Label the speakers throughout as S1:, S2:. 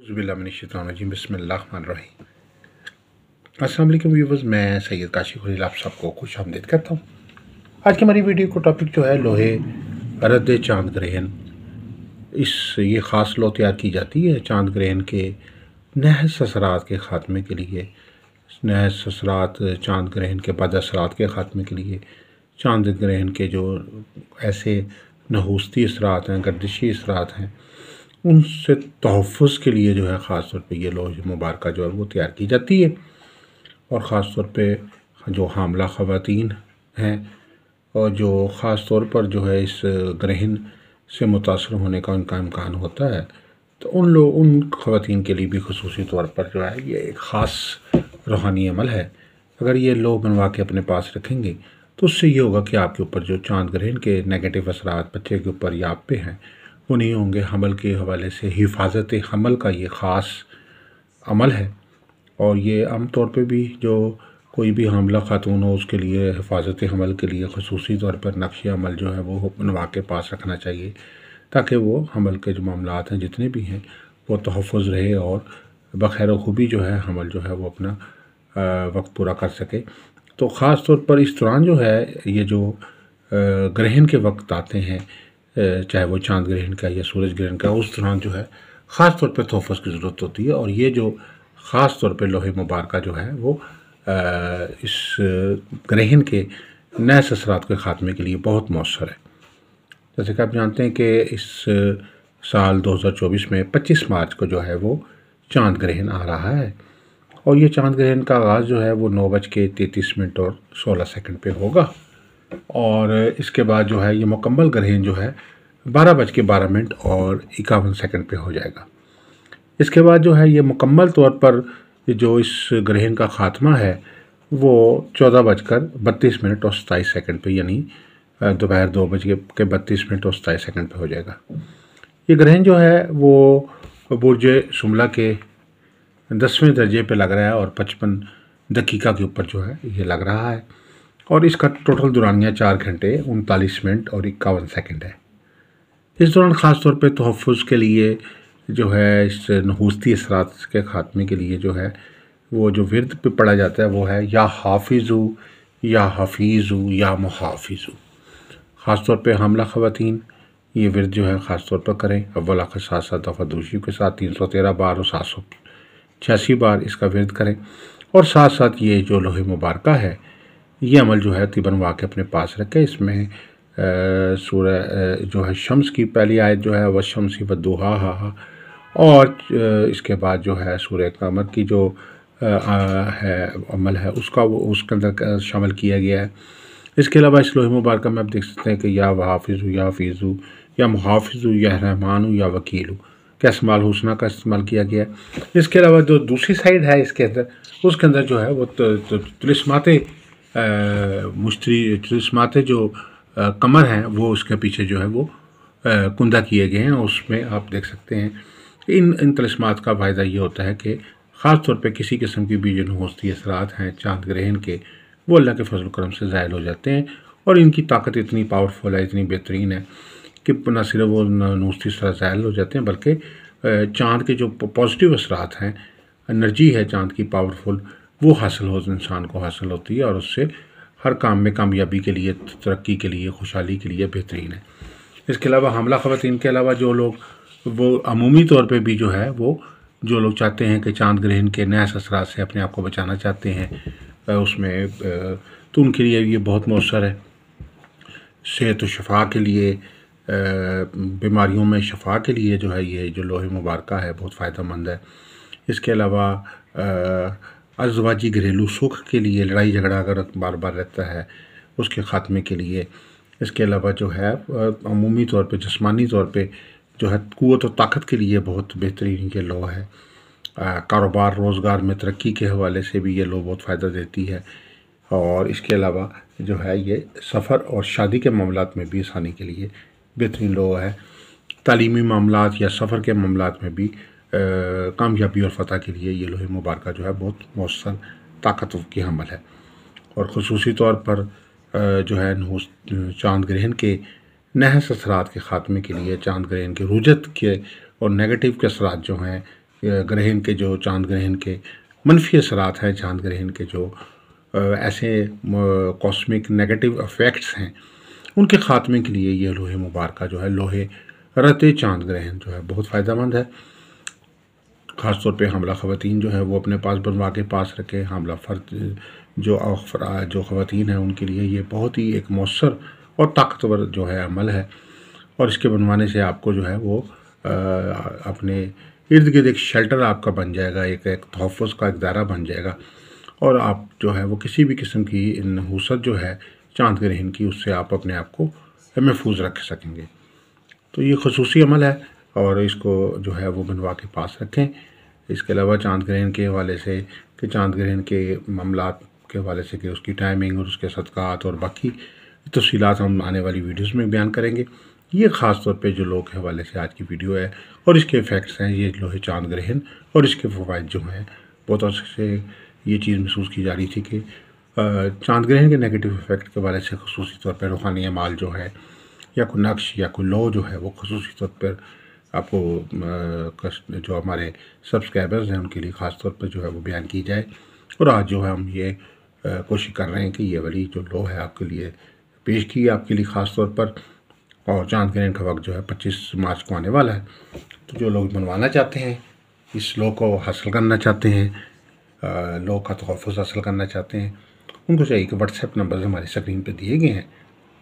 S1: अस्सलाम असलम व्यूवर्स मैं सैयद काशी खलील आप सबको खुश आमदेद करता हूँ आज की हमारी वीडियो को टॉपिक जो है लोहे रद्द चांद ग्रहण इस ये ख़ास लो तैयार की जाती है चांद ग्रहण के नह ससरात के ख़ात्मे के लिए नह ससरात चांद ग्रहण के बाद असरात के ख़ात्मे के लिए चांद ग्रहण के जो ऐसे नहूसती असरात हैं गर्दिशी असरात हैं उनसे तहफ़ के लिए जो है ख़ास तौर पे ये लौज मुबारक जो है वो तैयार की जाती है और ख़ास तौर पे जो हामला ख़वान हैं और जो ख़ास तौर पर जो है इस ग्रहण से मुतासर होने का उनका इम्कान होता है तो उन लोग उन खातन के लिए भी खसूसी तौर पर जो है ये एक ख़ास रूहानी अमल है अगर ये लोग बनवा के अपने पास रखेंगे तो उससे ये होगा कि आपके ऊपर जो चांद ग्रहण के नेगेटिव असरात बच्चे के ऊपर या आप पे हैं वो नहीं होंगे हमल के हवाले से हिफाजत हमल का ये ख़ास अमल है और ये आम तौर पे भी जो कोई भी हमला खातून हो उसके लिए हिफाजत हमल के लिए खसूस तौर पर नक्श अमल जो है वो हुक्मनवा के पास रखना चाहिए ताकि वो हमल के जो मामला हैं जितने भी हैं वो तहफ़ रहे और बखैर खूबी जो है हमल जो है वो अपना वक्त पूरा कर सके तो ख़ास तौर पर इस दौरान जो है ये जो ग्रहण के वक्त आते हैं चाहे वो चांद ग्रहण का या सूरज ग्रहण का उस दौरान जो है ख़ास तौर पे तोहफ़ की ज़रूरत होती है और ये जो ख़ास तौर पे लोहे मुबारक जो है वो इस ग्रहण के नए ससरात के ख़ात्मे के लिए बहुत मौसर है जैसे कि आप जानते हैं कि इस साल 2024 में 25 मार्च को जो है वो चांद ग्रहण आ रहा है और ये चांद ग्रहण का आगाज़ जो है वो नौ बज के तैतीस मिनट और सोलह सेकेंड पर होगा और इसके बाद जो है ये मुकम्मल ग्रहण जो है बारह बज के बारह मिनट और इक्यावन सेकंड पे हो जाएगा इसके बाद जो है ये मुकम्मल तौर पर जो इस ग्रहण का खात्मा है वो चौदह बजकर बत्तीस मिनट और सताईस सेकंड पे यानी दोपहर दो बज के बत्तीस मिनट और सताईस सेकंड पे हो जाएगा ये ग्रहण जो है वो बुरज शिमला के दसवें दर्जे पे लग रहा है और पचपन दकीका के ऊपर जो है ये लग रहा है और इसका टोटल दुरानिया चार घंटे उनतालीस मिनट और इक्यावन सेकेंड है इस दौरान ख़ास तौर पर तहफ़ के लिए जो है इस नहूसती असरात के ख़ात्मे के लिए जो है वो जो विरद पे पढ़ा जाता है वो है या हाफिज़ या हफीज़ या मुहाफिज़ ख़ास तौर पर हमला ख़वान ये विरद जो है ख़ास तौर पर करें अव्वल आखिर सात सात दफ़ा दूसरी के साथ तीन सौ तेरह बार और सात सौ छियासी बार इसका विरद करें और साथ साथ ये जो लोहे मुबारक है ये अमल जो है तिबन वाक़ अपने पास रखे इसमें सूर्य जो है शम्स की पहली आयत जो है वह शम्स की बदहा हा और इसके बाद जो है सूर्य कमर की जो है अमल है उसका वो उसके अंदर शामिल किया गया है इसके अलावा इस लोहे मुबारक में आप देख सकते हैं कि या हाफिज़ या हफीज़ या मुहाफ़ या रहमान या वकील हूँ क्या इस्तेमाल हुसना का इस्तेमाल किया गया है इसके अलावा जो दूसरी साइड है इसके अंदर उसके अंदर जो है वो तो, तो, तो, तो मुश्तरी तस्माते जो कमर हैं वो उसके पीछे जो है वो कुंदा किए गए हैं और उसमें आप देख सकते हैं इन इन तलस्मात का फ़ायदा ये होता है कि ख़ास तौर पे किसी किस्म की भी जो नहोस्ती असरात हैं चांद ग्रहण के वो अल्लाह के फजल करम से ज़ायल हो जाते हैं और इनकी ताकत इतनी पावरफुल है इतनी बेहतरीन है कि न सिर्फ वो नहोस्ती असरा ज़ायल हो जाते हैं बल्कि चांद के जो पॉजिटिव असरात हैं एनर्जी है चांद की पावरफुल वो हासिल हो इंसान को हासिल होती है और उससे हर काम में कामयाबी के लिए तरक्की के लिए खुशहाली के लिए बेहतरीन है इसके अलावा हमला ख़वान के अलावा जो लोग वो अमूमी तौर पर भी जो है वो जो लोग चाहते हैं कि चांद ग्रहण के नए असरात से अपने आप को बचाना चाहते हैं उसमें तो उनके लिए ये बहुत मौसर है सेहत शफा के लिए बीमारियों में शफा के लिए जो है ये जो लोहे मुबारक है बहुत फ़ायदा मंद है इसके अलावा अजवाजी घरेलू सुख के लिए लड़ाई झगड़ा अगर बार बार रहता है उसके ख़ात्मे के लिए इसके अलावा जो है अमूमी तौर पे जसमानी तौर पे जो है क़वत और ताकत के लिए बहुत बेहतरीन ये लॉ है कारोबार रोज़गार में तरक्की के हवाले से भी ये लॉ बहुत फ़ायदा देती है और इसके अलावा जो है ये सफ़र और शादी के मामला में भी आसानी के लिए बेहतरीन लॉ है तलीमी मामला या सफ़र के मामला में भी कामयाबी और फतह के लिए ये लोहे मुबारक जो है बहुत मौसर ताकत की हमल है और खसूसी तौर पर जो है चांद ग्रहण के नहस असरात के ख़ात्मे के लिए चांद ग्रहण के रुजत के और नेगेटिव के असरात जो हैं ग्रहण के जो चांद ग्रहण के मनफी असरात हैं चांद ग्रहण के जो ऐसे कॉस्मिक नेगेटिव अफेक्ट्स हैं उनके ख़ात्मे के लिए ये लोहे मुबारक जो है लोहे रत चांद ग्रहण जो है बहुत फ़ायदा मंद है ख़ास तौर पे हमला ख़वातीन जो है वो अपने पास बनवा के पास रखें हमला फ़र्द जो अफरा जो ख़वातीन हैं उनके लिए ये बहुत ही एक मौसर और ताकतवर जो है अमल है और इसके बनवाने से आपको जो है वो आ, अपने इर्द गिर्द एक शेल्टर आपका बन जाएगा एक एक तहफ़ का एक दायरा बन जाएगा और आप जो है वो किसी भी किस्म की नहूसत जो है चांद ग्रहण की उससे आप अपने आप को महफूज रख सकेंगे तो ये खसूसी अमल है और इसको जो है वो बनवा के पास रखें इसके अलावा चांद ग्रहण के हवाले से कि चांद ग्रहण के मामला के हवाले से कि उसकी टाइमिंग और उसके सदक़ात और बाकी तफसीत हम आने वाली वीडियोज़ में बयान करेंगे ये ख़ास तौर पर जो लोग के हवाले से आज की वीडियो है और इसके इफ़ेक्ट्स हैं ये लोहे चांद ग्रहण और इसके फ़वाद जो हैं बहुत अच्छे से ये चीज़ महसूस की जा रही थी कि चांद ग्रहण के नेगेटिव इफ़ेक्ट के वाले से खसूस तौर पर रूहानी माल जो है या कोई नक्श या कोई लो जो है वो खसूस तौर पर आपको जो हमारे सब्सक्राइबर्स हैं उनके लिए ख़ास तौर पर जो है वो बयान की जाए और आज जो है हम ये कोशिश कर रहे हैं कि ये वाली जो लो है आपके लिए पेश की आपके लिए ख़ास तौर पर और चांद ग्रहण का वक्त जो है पच्चीस मार्च को आने वाला है तो जो लोग मनवाना चाहते हैं इस लो को हासिल करना चाहते हैं लो का तहफ़ हासिल करना चाहते हैं उनको चाहिए कि व्हाट्सएप नंबर हमारे स्क्रीन पर दिए गए हैं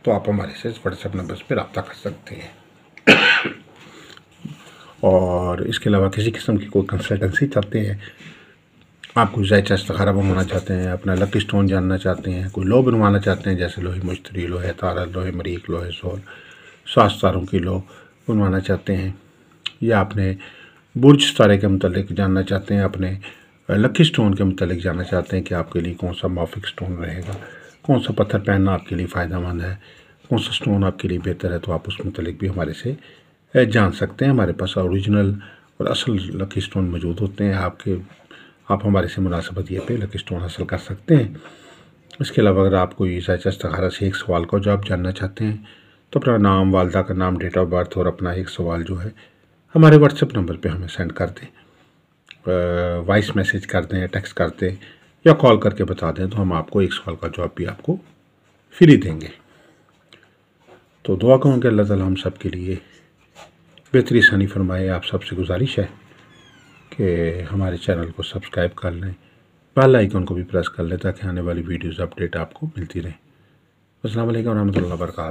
S1: तो आप हमारे से व्हाट्सएप नंबर पर रबता कर सकते हैं और इसके अलावा किसी किस्म की कोई कंसल्टेंसी चाहते हैं आप कोई जैचा इस्तारा बनवाना चाहते हैं अपना लकी स्टोन जानना चाहते हैं कोई लो बनवाना चाहते हैं जैसे लोहे मुश्तरी लोहे तारा लोहे मरीक लोहे सोल सात तारों की लो बनवाना चाहते हैं या अपने बुरज तारे के मतलब जानना चाहते हैं अपने लकी स्टोन के मतलब जानना चाहते हैं कि आपके लिए कौन सा माफिक स्टोन रहेगा कौन सा पत्थर पहनना आपके लिए फ़ायदा मंद है कौन सा स्टोन आपके लिए बेहतर है तो आप उस मतलब भी हमारे से जान सकते हैं हमारे पास ओरिजिनल और असल लकी स्टोन मौजूद होते हैं आपके आप हमारे से मुनासबत ये पे लकी स्टोन हासिल कर सकते हैं इसके अलावा अगर आप कोई ईसा से एक सवाल का जवाब जानना चाहते हैं तो अपना नाम वालदा का नाम डेट ऑफ बर्थ और अपना एक सवाल जो है हमारे व्हाट्सएप नंबर पे हमें सेंड कर दें वॉइस मैसेज कर दें टेक्स्ट कर दें या कॉल करके बता दें तो हम आपको एक सवाल का जवाब भी आपको फ्री देंगे तो दुआ कहूँ अल्लाह ताला हम सब के लिए बेहतरी सानी फरमाए आप सबसे गुजारिश है कि हमारे चैनल को सब्सक्राइब कर लें बेल आइकन को भी प्रेस कर लें ताकि आने वाली वीडियोस अपडेट आपको मिलती रहें असल वरहमल वर्का